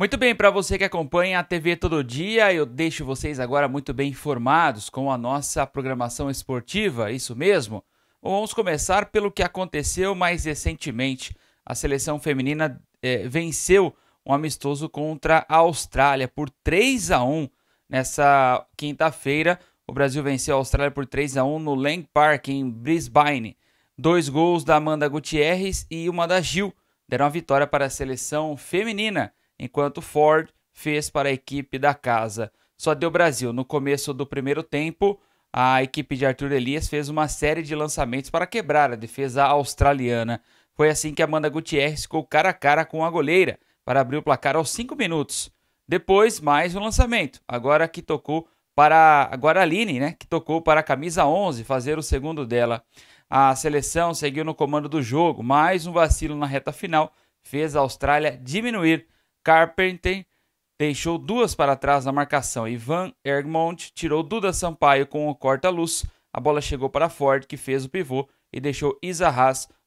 Muito bem, para você que acompanha a TV todo dia, eu deixo vocês agora muito bem informados com a nossa programação esportiva, é isso mesmo? Vamos começar pelo que aconteceu mais recentemente. A seleção feminina é, venceu um amistoso contra a Austrália por 3 a 1 nessa quinta-feira. O Brasil venceu a Austrália por 3 a 1 no Lang Park, em Brisbane. Dois gols da Amanda Gutierrez e uma da Gil deram a vitória para a seleção feminina enquanto Ford fez para a equipe da casa. Só deu Brasil. No começo do primeiro tempo, a equipe de Arthur Elias fez uma série de lançamentos para quebrar a defesa australiana. Foi assim que Amanda Gutierrez ficou cara a cara com a goleira para abrir o placar aos 5 minutos. Depois, mais um lançamento, agora que tocou para a Guaraline, né, que tocou para a camisa 11 fazer o segundo dela. A seleção seguiu no comando do jogo, mais um vacilo na reta final fez a Austrália diminuir Carpenter deixou duas para trás na marcação Ivan Van Ergmont tirou Duda Sampaio com o corta-luz. A bola chegou para Ford, que fez o pivô e deixou Isa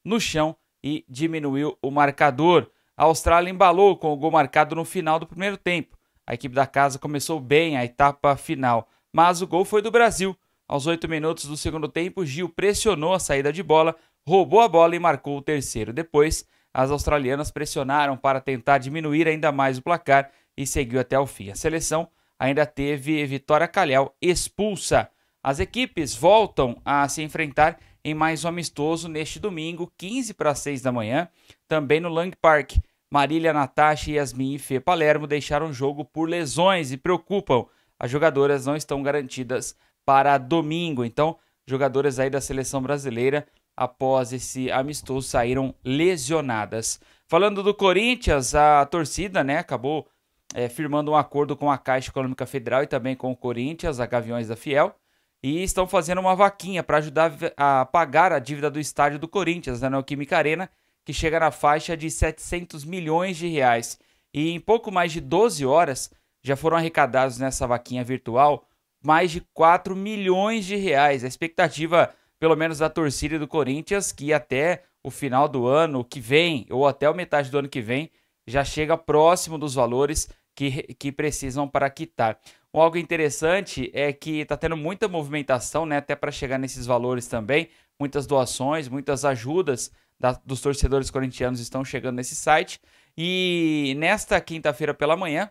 no chão e diminuiu o marcador. A Austrália embalou com o gol marcado no final do primeiro tempo. A equipe da casa começou bem a etapa final, mas o gol foi do Brasil. Aos oito minutos do segundo tempo, Gil pressionou a saída de bola, roubou a bola e marcou o terceiro. Depois, as australianas pressionaram para tentar diminuir ainda mais o placar e seguiu até o fim. A seleção ainda teve Vitória Calhau expulsa. As equipes voltam a se enfrentar em mais um amistoso neste domingo, 15 para 6 da manhã, também no Lang Park. Marília, Natasha, Yasmin e Fê Palermo deixaram o jogo por lesões e preocupam. As jogadoras não estão garantidas para domingo. Então, jogadoras aí da seleção brasileira após esse amistoso saíram lesionadas. Falando do Corinthians, a torcida né, acabou é, firmando um acordo com a Caixa Econômica Federal e também com o Corinthians, a Gaviões da Fiel, e estão fazendo uma vaquinha para ajudar a pagar a dívida do estádio do Corinthians, né, na Neoquímica Arena, que chega na faixa de 700 milhões de reais. E em pouco mais de 12 horas já foram arrecadados nessa vaquinha virtual mais de 4 milhões de reais. A expectativa pelo menos da torcida do Corinthians, que até o final do ano que vem, ou até a metade do ano que vem, já chega próximo dos valores que, que precisam para quitar. Algo interessante é que está tendo muita movimentação, né, até para chegar nesses valores também, muitas doações, muitas ajudas da, dos torcedores corintianos estão chegando nesse site. E nesta quinta-feira pela manhã,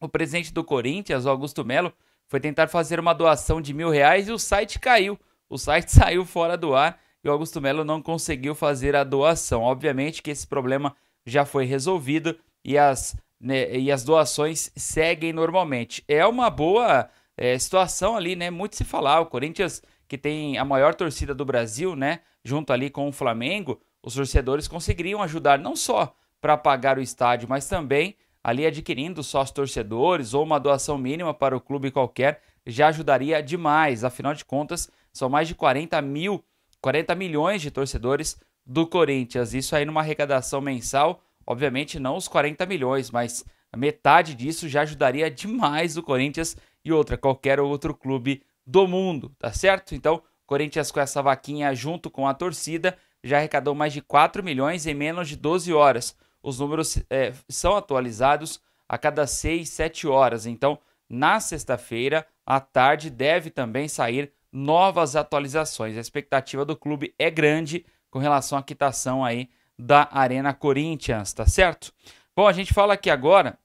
o presidente do Corinthians, Augusto Melo, foi tentar fazer uma doação de mil reais e o site caiu o site saiu fora do ar e o Augusto Melo não conseguiu fazer a doação. Obviamente que esse problema já foi resolvido e as, né, e as doações seguem normalmente. É uma boa é, situação ali, né? Muito se falar. O Corinthians, que tem a maior torcida do Brasil, né? Junto ali com o Flamengo, os torcedores conseguiriam ajudar não só para pagar o estádio, mas também ali adquirindo sócios torcedores ou uma doação mínima para o clube qualquer já ajudaria demais. Afinal de contas, são mais de 40 mil, 40 milhões de torcedores do Corinthians. Isso aí numa arrecadação mensal, obviamente não os 40 milhões, mas metade disso já ajudaria demais o Corinthians e outra qualquer outro clube do mundo, tá certo? Então, Corinthians com essa vaquinha junto com a torcida já arrecadou mais de 4 milhões em menos de 12 horas. Os números é, são atualizados a cada 6, 7 horas. Então, na sexta-feira, à tarde deve também sair novas atualizações. A expectativa do clube é grande com relação à quitação aí da Arena Corinthians, tá certo? Bom, a gente fala aqui agora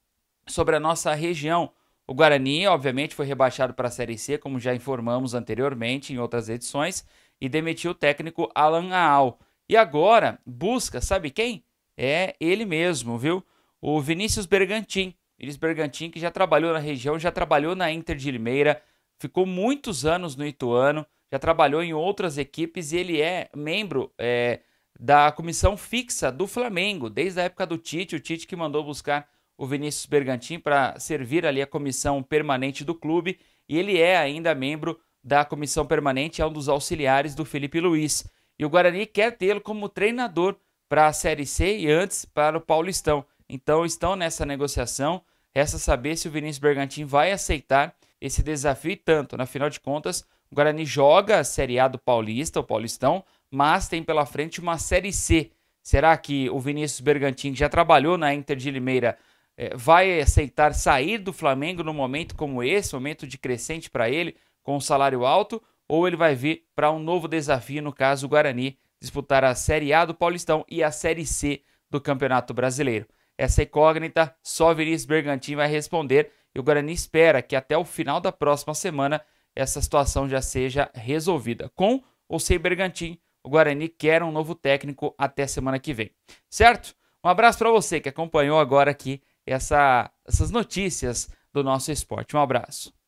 sobre a nossa região. O Guarani, obviamente, foi rebaixado para a Série C, como já informamos anteriormente em outras edições, e demitiu o técnico Alan Aal. E agora busca, sabe quem? É ele mesmo, viu? O Vinícius Bergantin Iris Bergantin, que já trabalhou na região, já trabalhou na Inter de Limeira, ficou muitos anos no Ituano, já trabalhou em outras equipes e ele é membro é, da comissão fixa do Flamengo, desde a época do Tite, o Tite que mandou buscar o Vinícius Bergantin para servir ali a comissão permanente do clube, e ele é ainda membro da comissão permanente, é um dos auxiliares do Felipe Luiz. E o Guarani quer tê-lo como treinador para a Série C e antes para o Paulistão. Então estão nessa negociação. Resta saber se o Vinícius Bergantin vai aceitar esse desafio tanto. Na final de contas, o Guarani joga a Série A do Paulista, o Paulistão, mas tem pela frente uma Série C. Será que o Vinícius Bergantin, que já trabalhou na Inter de Limeira, eh, vai aceitar sair do Flamengo num momento como esse, momento de crescente para ele, com um salário alto, ou ele vai vir para um novo desafio, no caso o Guarani, disputar a Série A do Paulistão e a Série C do Campeonato Brasileiro. Essa incógnita só Vinícius Bergantin vai responder e o Guarani espera que até o final da próxima semana essa situação já seja resolvida. Com ou sem Bergantin, o Guarani quer um novo técnico até semana que vem. Certo? Um abraço para você que acompanhou agora aqui essa, essas notícias do nosso esporte. Um abraço.